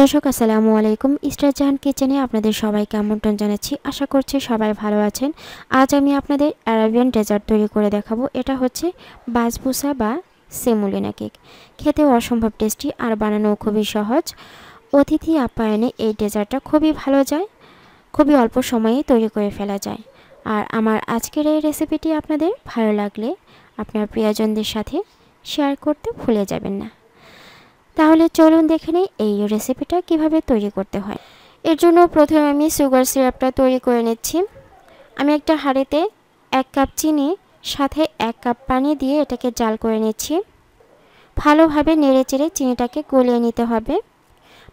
দর্শক আসসালামু আলাইকুম স্টার জাহান কিচেনে আপনাদের সবাইকে আমন্ত্রণ জানাচ্ছি আশা করছি সবাই ভালো আছেন আজ আমি আপনাদের অ্যারাবিয়ান ডেজার্ট তৈরি করে দেখাবো এটা হচ্ছে বাসভুসা বা সেমুলিনা কেক খেতেও অসম্ভব টেস্টি আর বানানোও খুবই সহজ অতিথি আপ্যায়নে এই ডেজার্টটা খুবই ভালো যায় খুবই অল্প সময়ে তৈরি করে ফেলা যায় আর আমার আজকের এই রেসিপিটি আপনাদের ভালো লাগলে আপনার প্রিয়জনদের সাথে শেয়ার করতে ভুলে যাবেন না তাহলে চলুন দেখে নিই এই রেসিপিটা কিভাবে তৈরি করতে হয় এর জন্য প্রথমে আমি সুগার সিরাপটা তৈরি করে নিচ্ছি আমি একটা হাঁড়িতে এক কাপ চিনি সাথে এক কাপ পানি দিয়ে এটাকে জাল করে নিচ্ছি ভালোভাবে নেড়ে চেড়ে চিনিটাকে গলিয়ে নিতে হবে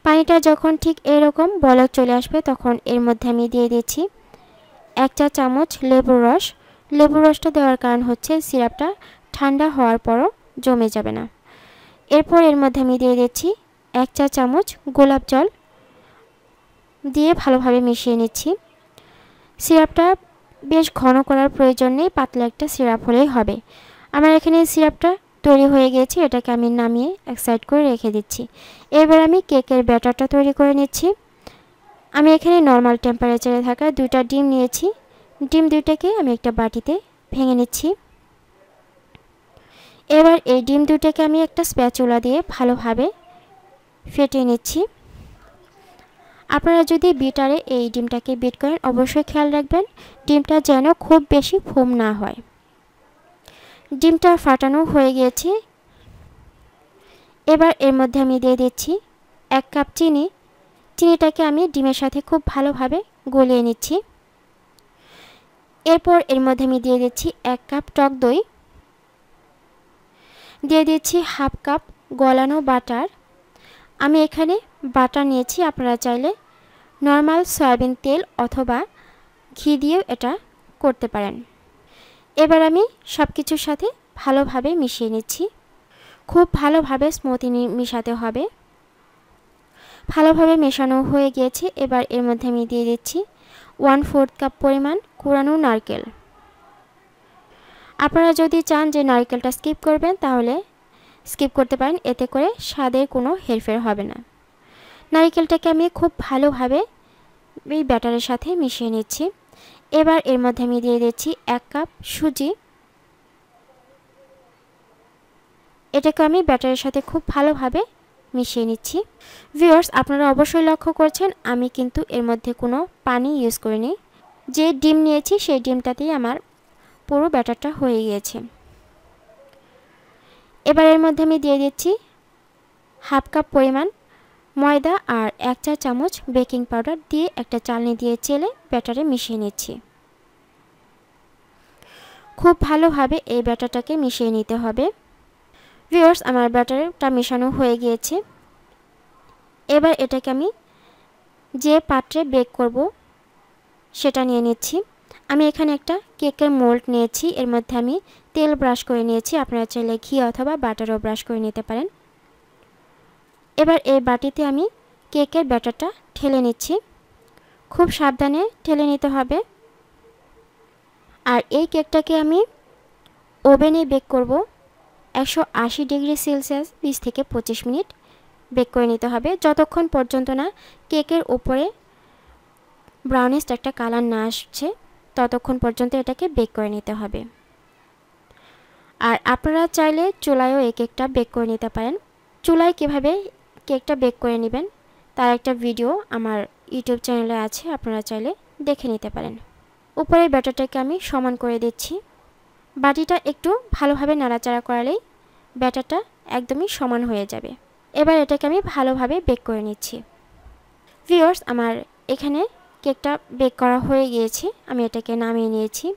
পানিটা যখন ঠিক এরকম বলক চলে আসবে তখন এর মধ্যে আমি দিয়ে দিচ্ছি এক চা চামচ লেবুর রস লেবুর রসটা দেওয়ার কারণ হচ্ছে সিরাপটা ঠান্ডা হওয়ার পরও জমে যাবে না এরপর এর মধ্যে আমি দিয়ে দিচ্ছি এক চা চামচ গোলাপ জল দিয়ে ভালোভাবে মিশিয়ে নিচ্ছি সিরাপটা বেশ ঘন করার প্রয়োজন নেই পাতলা একটা সিরাপ হলেই হবে আমার এখানে সিরাপটা তৈরি হয়ে গেছে এটাকে আমি নামিয়ে এক সাইড করে রেখে দিচ্ছি এবার আমি কেকের ব্যাটারটা তৈরি করে নিচ্ছি আমি এখানে নর্মাল টেম্পারেচারে থাকা দুইটা ডিম নিয়েছি ডিম দুইটাকে আমি একটা বাটিতে ভেঙে নিচ্ছি এবার এই ডিম দুটাকে আমি একটা স্প্যাচুলা দিয়ে ভালোভাবে ফেটে নিচ্ছি আপনারা যদি বিটারে এই ডিমটাকে বিট করেন অবশ্যই খেয়াল রাখবেন ডিমটা যেন খুব বেশি ফোম না হয় ডিমটা ফাটানো হয়ে গিয়েছে এবার এর মধ্যে আমি দিয়ে দিচ্ছি এক কাপ চিনি চিনিটাকে আমি ডিমের সাথে খুব ভালোভাবে গলিয়ে নিচ্ছি এরপর এর মধ্যে আমি দিয়ে দিচ্ছি এক কাপ টক দই দিয়ে দিচ্ছি হাফ কাপ গলানো বাটার আমি এখানে বাটার নিয়েছি আপনারা চাইলে নর্মাল সয়াবিন তেল অথবা ঘি দিয়েও এটা করতে পারেন এবার আমি সব কিছুর সাথে ভালোভাবে মিশিয়ে নিচ্ছি খুব ভালোভাবে স্মুথি মিশাতে হবে ভালোভাবে মেশানো হয়ে গিয়েছে এবার এর মধ্যে আমি দিয়ে দিচ্ছি ওয়ান ফোর্থ কাপ পরিমাণ কুড়ানো নারকেল আপনারা যদি চান যে নারকেলটা স্কিপ করবেন তাহলে স্কিপ করতে পারেন এতে করে স্বাদের কোনো হেরফের হবে না নারিকেলটাকে আমি খুব ভালোভাবে এই ব্যাটারের সাথে মিশিয়ে নিচ্ছি এবার এর মধ্যে আমি দিয়ে দিচ্ছি এক কাপ সুজি এটাকে আমি ব্যাটারের সাথে খুব ভালোভাবে মিশিয়ে নিচ্ছি ভিওর্স আপনারা অবশ্যই লক্ষ্য করছেন আমি কিন্তু এর মধ্যে কোনো পানি ইউজ করিনি যে ডিম নিয়েছি সেই ডিমটাতেই আমার পুরো ব্যাটারটা হয়ে গিয়েছে এবার এর মধ্যে আমি দিয়ে দিচ্ছি হাফ কাপ পরিমাণ ময়দা আর এক চা চামচ বেকিং পাউডার দিয়ে একটা চালনি দিয়ে চেলে ব্যাটারে মিশিয়ে নিচ্ছি খুব ভালোভাবে এই ব্যাটারটাকে মিশিয়ে নিতে হবে ভিওর্স আমার ব্যাটারটা মেশানো হয়ে গিয়েছে এবার এটাকে আমি যে পাত্রে বেক করব সেটা নিয়ে নিচ্ছি আমি এখানে একটা কেকের মোল্ড নিয়েছি এর মধ্যে আমি তেল ব্রাশ করে নিয়েছি আপনারা চাইলে ঘি অথবা বাটারও ব্রাশ করে নিতে পারেন এবার এই বাটিতে আমি কেকের ব্যাটারটা ঠেলে নিচ্ছি খুব সাবধানে ঠেলে নিতে হবে আর এই কেকটাকে আমি ওভেনে বেক করব একশো আশি ডিগ্রি সেলসিয়াস বিশ থেকে পঁচিশ মিনিট বেক করে নিতে হবে যতক্ষণ পর্যন্ত না কেকের ওপরে ব্রাউনিস্ট একটা কালার না আসছে ততক্ষণ পর্যন্ত এটাকে বেক করে নিতে হবে আর আপনারা চাইলে চুলায়ও এই কেকটা বেক করে নিতে পারেন চুলায় কিভাবে কেকটা বেক করে নেবেন তার একটা ভিডিও আমার ইউটিউব চ্যানেলে আছে আপনারা চাইলে দেখে নিতে পারেন উপরের ব্যাটারটাকে আমি সমান করে দিচ্ছি বাটিটা একটু ভালোভাবে নাড়াচাড়া করালেই ব্যাটারটা একদমই সমান হয়ে যাবে এবার এটাকে আমি ভালোভাবে বেক করে নিচ্ছি ভিওর্স আমার এখানে কেকটা বেক করা হয়ে গিয়েছে আমি এটাকে নামিয়ে নিয়েছি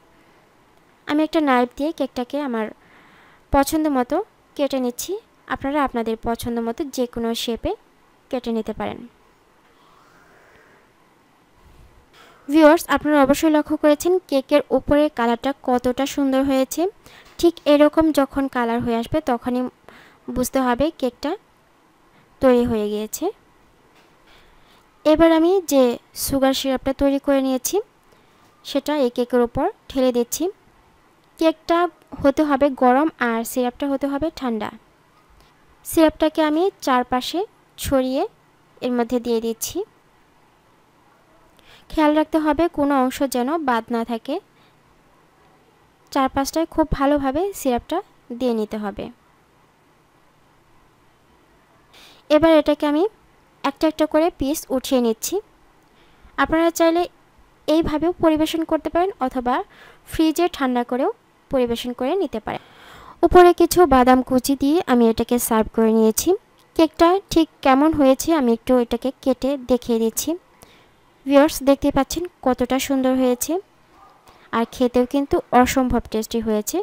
আমি একটা নাইফ দিয়ে কেকটাকে আমার পছন্দ মতো কেটে নিচ্ছি আপনারা আপনাদের পছন্দ মতো যে কোনো শেপে কেটে নিতে পারেন ভিউয়ার্স আপনারা অবশ্যই লক্ষ্য করেছেন কেকের উপরে কালারটা কতটা সুন্দর হয়েছে ঠিক এরকম যখন কালার হয়ে আসবে তখনই বুঝতে হবে কেকটা তৈরি হয়ে গিয়েছে এবার আমি যে সুগার সিরাপটা তৈরি করে নিয়েছি সেটা এই কেকের ওপর ঢেলে দিচ্ছি কেকটা হতে হবে গরম আর সিরাপটা হতে হবে ঠান্ডা সিরাপটাকে আমি চারপাশে ছড়িয়ে এর মধ্যে দিয়ে দিচ্ছি খেয়াল রাখতে হবে কোনো অংশ যেন বাদ না থাকে চারপাশটায় খুব ভালোভাবে সিরাপটা দিয়ে নিতে হবে এবার এটাকে আমি একটা একটা করে পিস উঠিয়ে নিচ্ছি আপনারা চাইলে এইভাবেও পরিবেশন করতে পারেন অথবা ফ্রিজে ঠান্ডা করেও পরিবেশন করে নিতে পারেন উপরে কিছু বাদাম কুচি দিয়ে আমি এটাকে সার্ভ করে নিয়েছি কেকটা ঠিক কেমন হয়েছে আমি একটু এটাকে কেটে দেখিয়ে দিচ্ছি ভিওর্স দেখতে পাচ্ছেন কতটা সুন্দর হয়েছে আর খেতেও কিন্তু অসম্ভব টেস্টি হয়েছে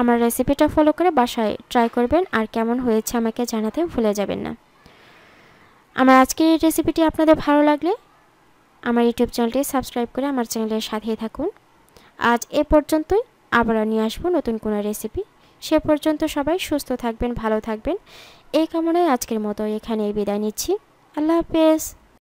আমার রেসিপিটা ফলো করে বাসায় ট্রাই করবেন আর কেমন হয়েছে আমাকে জানাতে ভুলে যাবেন না আমার আজকের এই রেসিপিটি আপনাদের ভালো লাগলে আমার ইউটিউব চ্যানেলটি সাবস্ক্রাইব করে আমার চ্যানেলের সাথেই থাকুন আজ এ পর্যন্তই আবারও নিয়ে আসবো নতুন কোনো রেসিপি সে পর্যন্ত সবাই সুস্থ থাকবেন ভালো থাকবেন এই কামনায় আজকের মতো এখানেই বিদায় নিচ্ছি আল্লাহ হাফেজ